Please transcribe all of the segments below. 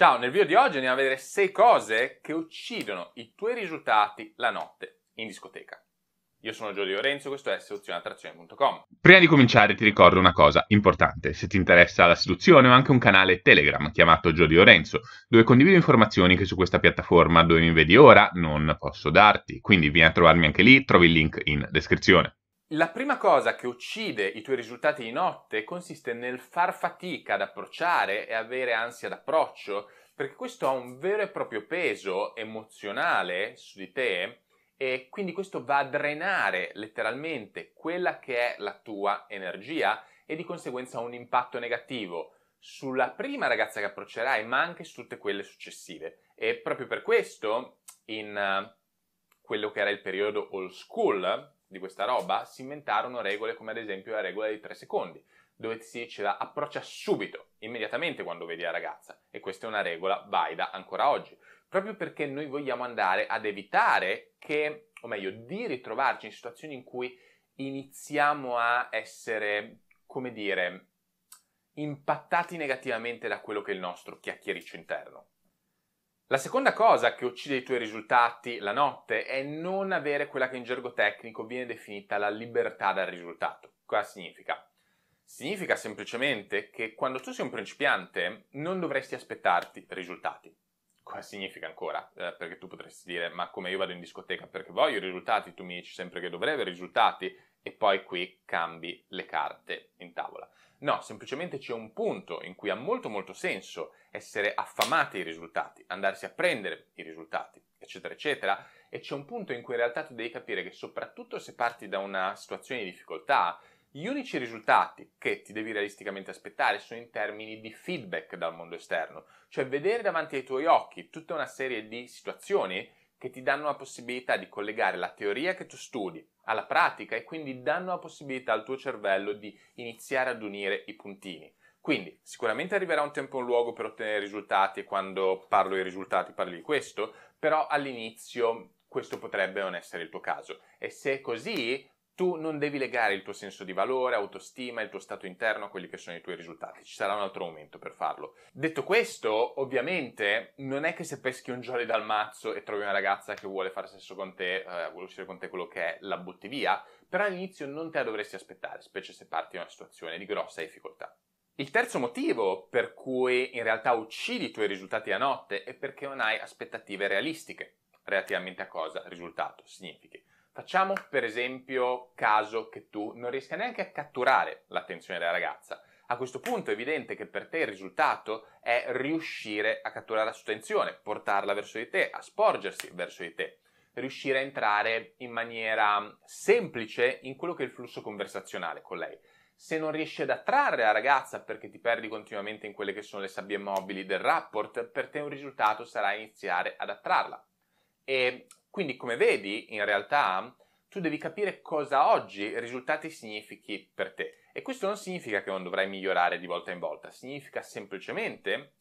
Ciao, nel video di oggi andiamo a vedere 6 cose che uccidono i tuoi risultati la notte in discoteca. Io sono Giulio Lorenzo, questo è seduzioneattrazione.com. Prima di cominciare ti ricordo una cosa importante, se ti interessa la seduzione ho anche un canale Telegram chiamato Giulio Lorenzo, dove condivido informazioni che su questa piattaforma dove mi vedi ora non posso darti, quindi vieni a trovarmi anche lì, trovi il link in descrizione. La prima cosa che uccide i tuoi risultati di notte consiste nel far fatica ad approcciare e avere ansia d'approccio, perché questo ha un vero e proprio peso emozionale su di te e quindi questo va a drenare letteralmente quella che è la tua energia e di conseguenza ha un impatto negativo sulla prima ragazza che approccerai, ma anche su tutte quelle successive. E proprio per questo, in eh, quello che era il periodo old school, di questa roba si inventarono regole come ad esempio la regola dei tre secondi, dove si la approccia subito, immediatamente quando vedi la ragazza. E questa è una regola valida ancora oggi, proprio perché noi vogliamo andare ad evitare che, o meglio, di ritrovarci in situazioni in cui iniziamo a essere, come dire, impattati negativamente da quello che è il nostro chiacchiericcio interno. La seconda cosa che uccide i tuoi risultati la notte è non avere quella che in gergo tecnico viene definita la libertà dal risultato. Cosa significa? Significa semplicemente che quando tu sei un principiante non dovresti aspettarti risultati. Cosa significa ancora? Eh, perché tu potresti dire, ma come io vado in discoteca perché voglio i risultati, tu mi dici sempre che dovrei avere risultati e poi qui cambi le carte in tavola. No, semplicemente c'è un punto in cui ha molto molto senso essere affamati i risultati, andarsi a prendere i risultati, eccetera, eccetera, e c'è un punto in cui in realtà tu devi capire che soprattutto se parti da una situazione di difficoltà, gli unici risultati che ti devi realisticamente aspettare sono in termini di feedback dal mondo esterno, cioè vedere davanti ai tuoi occhi tutta una serie di situazioni che ti danno la possibilità di collegare la teoria che tu studi alla pratica e quindi danno la possibilità al tuo cervello di iniziare ad unire i puntini. Quindi sicuramente arriverà un tempo e un luogo per ottenere risultati e quando parlo di risultati parli di questo, però all'inizio questo potrebbe non essere il tuo caso. E se è così, tu non devi legare il tuo senso di valore, autostima, il tuo stato interno a quelli che sono i tuoi risultati. Ci sarà un altro momento per farlo. Detto questo, ovviamente, non è che se peschi un jolly dal mazzo e trovi una ragazza che vuole fare sesso con te, eh, vuole uscire con te quello che è, la butti via, però all'inizio non te la dovresti aspettare, specie se parti da una situazione di grossa difficoltà. Il terzo motivo per cui in realtà uccidi i tuoi risultati a notte è perché non hai aspettative realistiche relativamente a cosa risultato, significa Facciamo per esempio caso che tu non riesca neanche a catturare l'attenzione della ragazza. A questo punto è evidente che per te il risultato è riuscire a catturare la sua attenzione, portarla verso di te, a sporgersi verso di te, riuscire a entrare in maniera semplice in quello che è il flusso conversazionale con lei. Se non riesci ad attrarre la ragazza perché ti perdi continuamente in quelle che sono le sabbie mobili del rapport, per te un risultato sarà iniziare ad attrarla e quindi, come vedi, in realtà tu devi capire cosa oggi risultati significhi per te. E questo non significa che non dovrai migliorare di volta in volta, significa semplicemente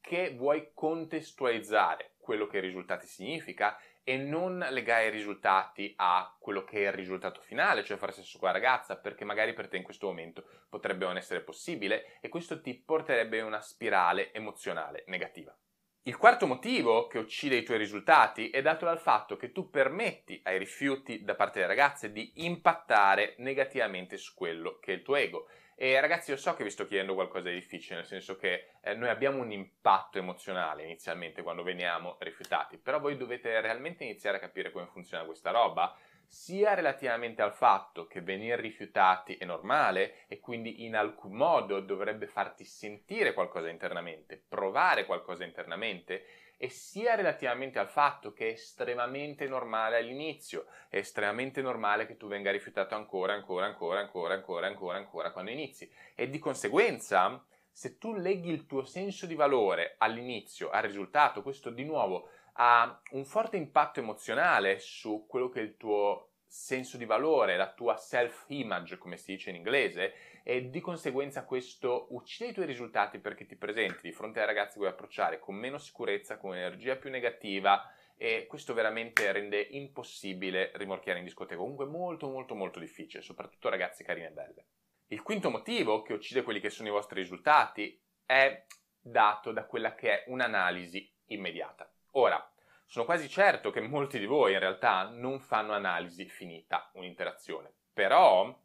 che vuoi contestualizzare quello che i risultati significa e non legare i risultati a quello che è il risultato finale, cioè fare sesso con la ragazza, perché magari per te in questo momento potrebbe non essere possibile e questo ti porterebbe in una spirale emozionale negativa. Il quarto motivo che uccide i tuoi risultati è dato dal fatto che tu permetti ai rifiuti da parte delle ragazze di impattare negativamente su quello che è il tuo ego. E ragazzi, io so che vi sto chiedendo qualcosa di difficile, nel senso che eh, noi abbiamo un impatto emozionale inizialmente quando veniamo rifiutati, però voi dovete realmente iniziare a capire come funziona questa roba sia relativamente al fatto che venire rifiutati è normale e quindi in alcun modo dovrebbe farti sentire qualcosa internamente, provare qualcosa internamente, e sia relativamente al fatto che è estremamente normale all'inizio, è estremamente normale che tu venga rifiutato ancora, ancora, ancora, ancora, ancora, ancora, ancora quando inizi. E di conseguenza, se tu leghi il tuo senso di valore all'inizio, al risultato, questo di nuovo ha un forte impatto emozionale su quello che è il tuo senso di valore, la tua self-image, come si dice in inglese, e di conseguenza questo uccide i tuoi risultati perché ti presenti di fronte ai ragazzi che vuoi approcciare con meno sicurezza, con energia più negativa e questo veramente rende impossibile rimorchiare in discoteca, comunque molto molto molto difficile, soprattutto ragazzi carine e belle. Il quinto motivo che uccide quelli che sono i vostri risultati è dato da quella che è un'analisi immediata. Ora, sono quasi certo che molti di voi in realtà non fanno analisi finita un'interazione, però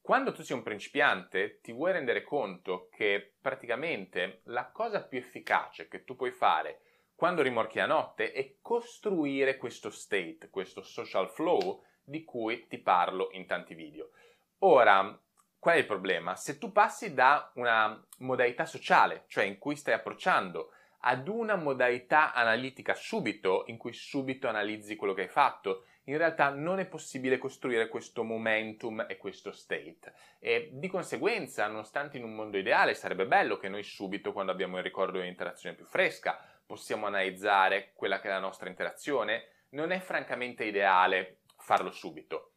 quando tu sei un principiante ti vuoi rendere conto che praticamente la cosa più efficace che tu puoi fare quando rimorchi la notte è costruire questo state, questo social flow di cui ti parlo in tanti video. Ora, qual è il problema? Se tu passi da una modalità sociale, cioè in cui stai approcciando ad una modalità analitica subito, in cui subito analizzi quello che hai fatto. In realtà non è possibile costruire questo momentum e questo state. E di conseguenza, nonostante in un mondo ideale sarebbe bello che noi subito, quando abbiamo il ricordo di un'interazione più fresca, possiamo analizzare quella che è la nostra interazione, non è francamente ideale farlo subito.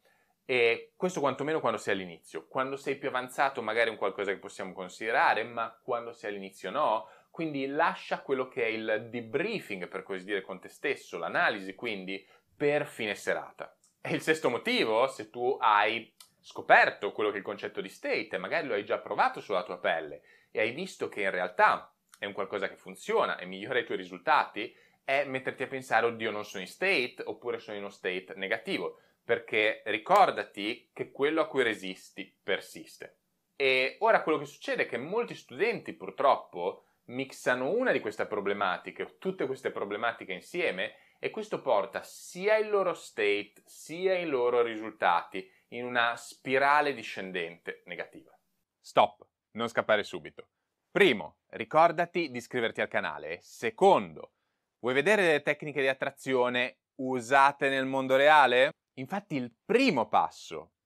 E questo quantomeno quando sei all'inizio. Quando sei più avanzato magari è un qualcosa che possiamo considerare, ma quando sei all'inizio no, quindi lascia quello che è il debriefing, per così dire, con te stesso, l'analisi quindi, per fine serata. E il sesto motivo, se tu hai scoperto quello che è il concetto di state, e magari lo hai già provato sulla tua pelle e hai visto che in realtà è un qualcosa che funziona e migliora i tuoi risultati, è metterti a pensare, oddio, non sono in state, oppure sono in uno state negativo, perché ricordati che quello a cui resisti persiste. E ora quello che succede è che molti studenti purtroppo mixano una di queste problematiche o tutte queste problematiche insieme e questo porta sia il loro state sia i loro risultati in una spirale discendente negativa. Stop, non scappare subito. Primo, ricordati di iscriverti al canale. Secondo, vuoi vedere delle tecniche di attrazione usate nel mondo reale? Infatti il primo passo